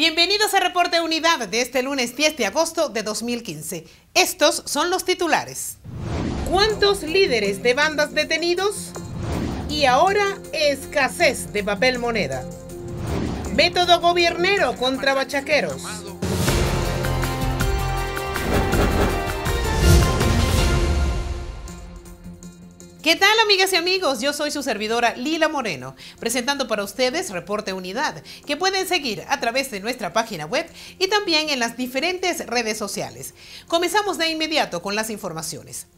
Bienvenidos a Reporte Unidad de este lunes 10 de agosto de 2015. Estos son los titulares. ¿Cuántos líderes de bandas detenidos? Y ahora escasez de papel moneda. Método gobiernero contra bachaqueros. ¿Qué tal amigas y amigos? Yo soy su servidora Lila Moreno, presentando para ustedes Reporte Unidad, que pueden seguir a través de nuestra página web y también en las diferentes redes sociales. Comenzamos de inmediato con las informaciones.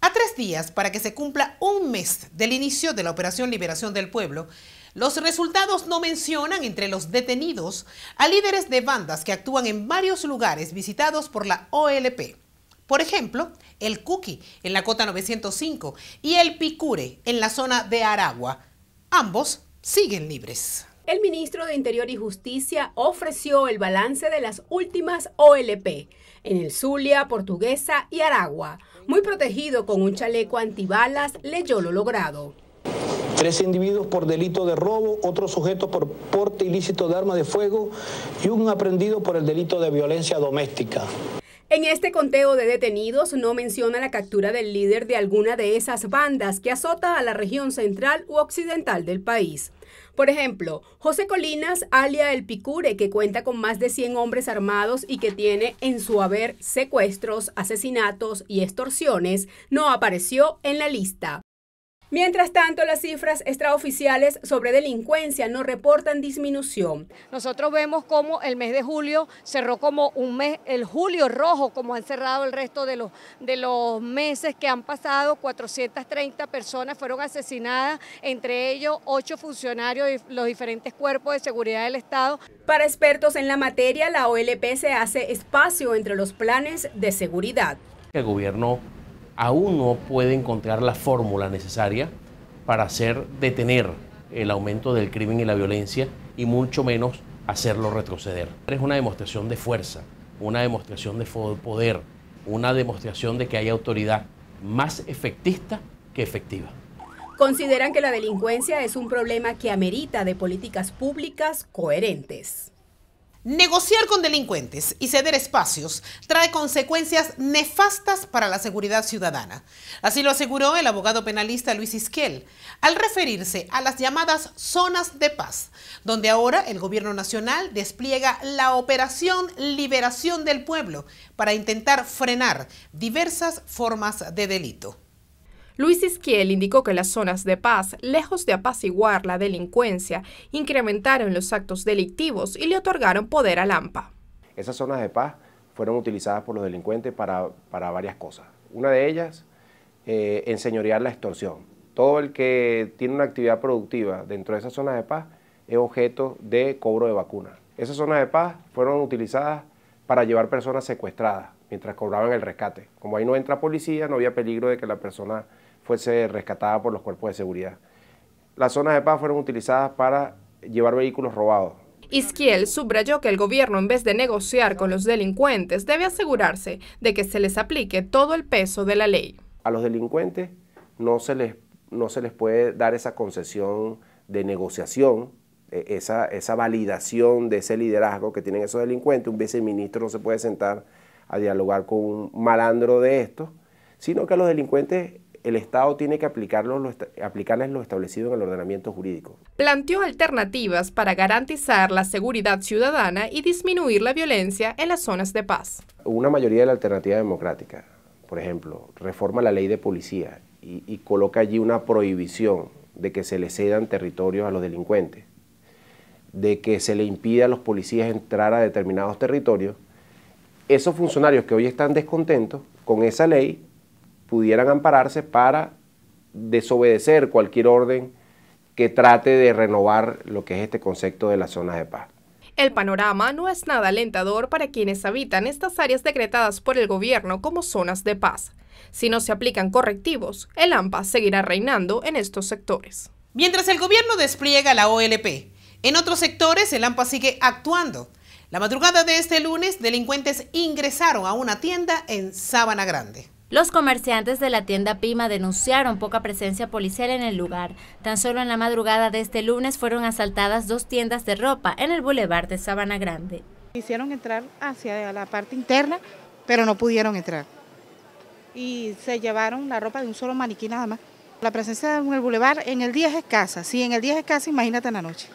A tres días para que se cumpla un mes del inicio de la Operación Liberación del Pueblo, los resultados no mencionan entre los detenidos a líderes de bandas que actúan en varios lugares visitados por la OLP. Por ejemplo, el cookie en la cota 905 y el Picure en la zona de Aragua. Ambos siguen libres. El ministro de Interior y Justicia ofreció el balance de las últimas OLP en el Zulia, Portuguesa y Aragua. Muy protegido con un chaleco antibalas, leyó lo logrado. Tres individuos por delito de robo, otro sujeto por porte ilícito de arma de fuego y un aprendido por el delito de violencia doméstica. En este conteo de detenidos no menciona la captura del líder de alguna de esas bandas que azota a la región central u occidental del país. Por ejemplo, José Colinas, alia El Picure, que cuenta con más de 100 hombres armados y que tiene en su haber secuestros, asesinatos y extorsiones, no apareció en la lista. Mientras tanto, las cifras extraoficiales sobre delincuencia no reportan disminución. Nosotros vemos cómo el mes de julio cerró como un mes, el julio rojo, como han cerrado el resto de los, de los meses que han pasado, 430 personas fueron asesinadas, entre ellos ocho funcionarios de los diferentes cuerpos de seguridad del Estado. Para expertos en la materia, la OLP se hace espacio entre los planes de seguridad. El gobierno aún no puede encontrar la fórmula necesaria para hacer detener el aumento del crimen y la violencia y mucho menos hacerlo retroceder. Es una demostración de fuerza, una demostración de poder, una demostración de que hay autoridad más efectista que efectiva. Consideran que la delincuencia es un problema que amerita de políticas públicas coherentes. Negociar con delincuentes y ceder espacios trae consecuencias nefastas para la seguridad ciudadana. Así lo aseguró el abogado penalista Luis Isquel al referirse a las llamadas zonas de paz, donde ahora el gobierno nacional despliega la operación Liberación del Pueblo para intentar frenar diversas formas de delito. Luis Isquiel indicó que las zonas de paz, lejos de apaciguar la delincuencia, incrementaron los actos delictivos y le otorgaron poder al AMPA. Esas zonas de paz fueron utilizadas por los delincuentes para, varias cosas. Una de ellas, eh, enseñorear la extorsión. Todo el que tiene una actividad productiva dentro de esas zonas de paz es objeto de cobro de vacunas. Esas zonas de paz fueron utilizadas para llevar personas secuestradas mientras cobraban el rescate. Como ahí no entra policía, no había peligro de que la persona fuese rescatada por los cuerpos de seguridad. Las zonas de paz fueron utilizadas para llevar vehículos robados. Isquiel subrayó que el gobierno, en vez de negociar con los delincuentes, debe asegurarse de que se les aplique todo el peso de la ley. A los delincuentes no se les, no se les puede dar esa concesión de negociación, e, esa, esa validación de ese liderazgo que tienen esos delincuentes. Un viceministro no se puede sentar a dialogar con un malandro de estos, sino que a los delincuentes el Estado tiene que aplicarlo, aplicarles lo establecido en el ordenamiento jurídico. Planteó alternativas para garantizar la seguridad ciudadana y disminuir la violencia en las zonas de paz. Una mayoría de la alternativa democrática, por ejemplo, reforma la ley de policía y, y coloca allí una prohibición de que se le cedan territorios a los delincuentes, de que se le impida a los policías entrar a determinados territorios. Esos funcionarios que hoy están descontentos con esa ley pudieran ampararse para desobedecer cualquier orden que trate de renovar lo que es este concepto de las zonas de paz. El panorama no es nada alentador para quienes habitan estas áreas decretadas por el gobierno como zonas de paz. Si no se aplican correctivos, el AMPA seguirá reinando en estos sectores. Mientras el gobierno despliega la OLP, en otros sectores el AMPA sigue actuando. La madrugada de este lunes, delincuentes ingresaron a una tienda en Sabana Grande. Los comerciantes de la tienda Pima denunciaron poca presencia policial en el lugar. Tan solo en la madrugada de este lunes fueron asaltadas dos tiendas de ropa en el bulevar de Sabana Grande. Hicieron entrar hacia la parte interna, pero no pudieron entrar. Y se llevaron la ropa de un solo maniquí nada más. La presencia en el bulevar en el día es escasa. Si en el día es escasa, imagínate en la noche.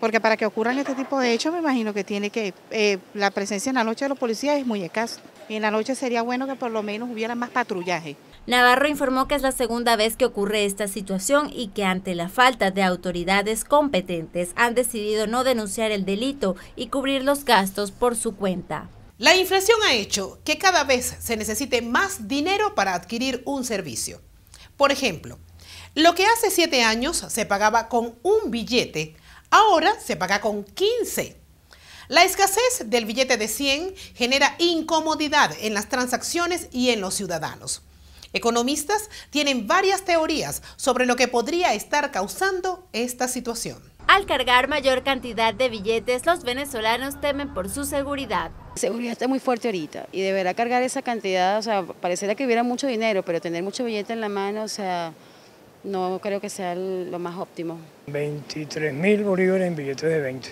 Porque para que ocurran este tipo de hechos, me imagino que tiene que, eh, la presencia en la noche de los policías es muy escasa. Y en la noche sería bueno que por lo menos hubiera más patrullaje. Navarro informó que es la segunda vez que ocurre esta situación y que ante la falta de autoridades competentes han decidido no denunciar el delito y cubrir los gastos por su cuenta. La inflación ha hecho que cada vez se necesite más dinero para adquirir un servicio. Por ejemplo, lo que hace siete años se pagaba con un billete Ahora se paga con 15. La escasez del billete de 100 genera incomodidad en las transacciones y en los ciudadanos. Economistas tienen varias teorías sobre lo que podría estar causando esta situación. Al cargar mayor cantidad de billetes, los venezolanos temen por su seguridad. seguridad está muy fuerte ahorita y deberá cargar esa cantidad, o sea, parecerá que hubiera mucho dinero, pero tener mucho billete en la mano, o sea, no creo que sea lo más óptimo. 23 mil bolívares en billetes de 20.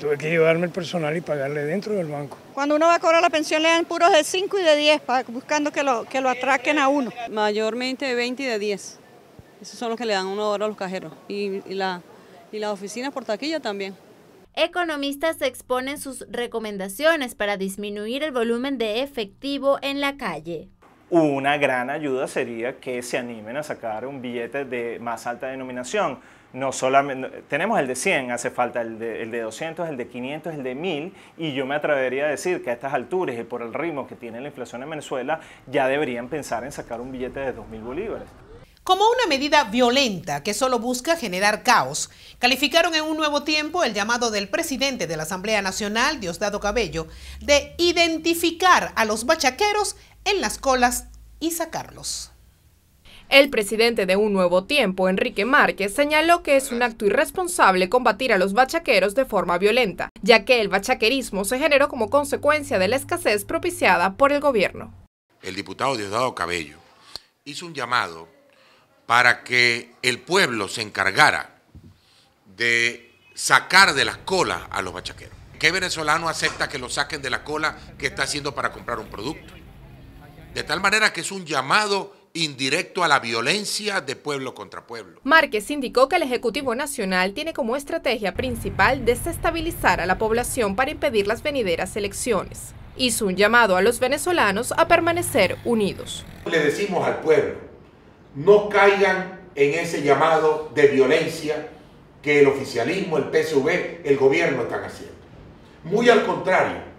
Tuve que llevarme el personal y pagarle dentro del banco. Cuando uno va a cobrar la pensión le dan puros de 5 y de 10, buscando que lo, que lo atraquen a uno. Mayormente de 20 y de 10. Esos son los que le dan uno ahora a los cajeros. Y, y la, y oficinas por taquilla también. Economistas exponen sus recomendaciones para disminuir el volumen de efectivo en la calle una gran ayuda sería que se animen a sacar un billete de más alta denominación. No solamente, tenemos el de 100, hace falta el de, 200, el de 500, el de 1000, y yo me atrevería a decir que a estas alturas y por el ritmo que tiene la inflación en Venezuela, ya deberían pensar en sacar un billete de 2000 bolívares. Como una medida violenta que solo busca generar caos, calificaron en un nuevo tiempo el llamado del presidente de la Asamblea Nacional, Diosdado Cabello, de identificar a los bachaqueros en las colas y sacarlos. El presidente de Un Nuevo Tiempo, Enrique Márquez, señaló que es un acto irresponsable combatir a los bachaqueros de forma violenta, ya que el bachaquerismo se generó como consecuencia de la escasez propiciada por el gobierno. El diputado Diosdado Cabello hizo un llamado para que el pueblo se encargara de sacar de las colas a los bachaqueros. ¿Qué venezolano acepta que lo saquen de la cola que está haciendo para comprar un producto? De tal manera que es un llamado indirecto a la violencia de pueblo contra pueblo. Márquez indicó que el Ejecutivo Nacional tiene como estrategia principal desestabilizar a la población para impedir las venideras elecciones. Hizo un llamado a los venezolanos a permanecer unidos. Le decimos al pueblo, no caigan en ese llamado de violencia que el oficialismo, el PSV, el gobierno están haciendo. Muy al contrario,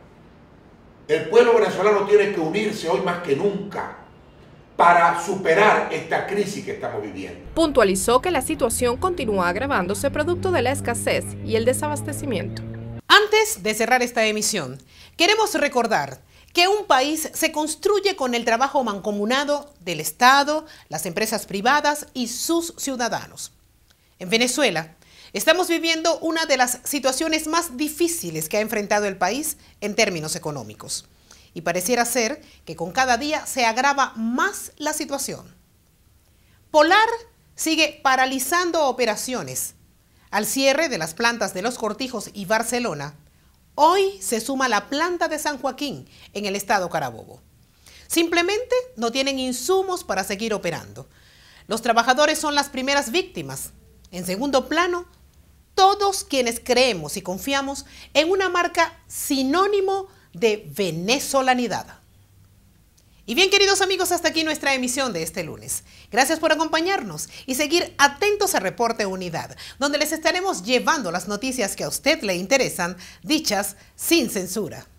el pueblo venezolano tiene que unirse hoy más que nunca para superar esta crisis que estamos viviendo. Puntualizó que la situación continúa agravándose producto de la escasez y el desabastecimiento. Antes de cerrar esta emisión, queremos recordar que un país se construye con el trabajo mancomunado del Estado, las empresas privadas y sus ciudadanos. En Venezuela, Estamos viviendo una de las situaciones más difíciles que ha enfrentado el país en términos económicos. Y pareciera ser que con cada día se agrava más la situación. Polar sigue paralizando operaciones. Al cierre de las plantas de Los Cortijos y Barcelona, hoy se suma la planta de San Joaquín en el estado Carabobo. Simplemente no tienen insumos para seguir operando. Los trabajadores son las primeras víctimas. En segundo plano, todos quienes creemos y confiamos en una marca sinónimo de venezolanidad. Y bien, queridos amigos, hasta aquí nuestra emisión de este lunes. Gracias por acompañarnos y seguir atentos a Reporte Unidad, donde les estaremos llevando las noticias que a usted le interesan, dichas sin censura.